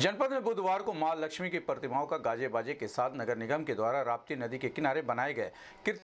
जनपद में बुधवार को मां लक्ष्मी की प्रतिमाओं का गाजे बाजे के साथ नगर निगम के द्वारा राप्ती नदी के किनारे बनाए गए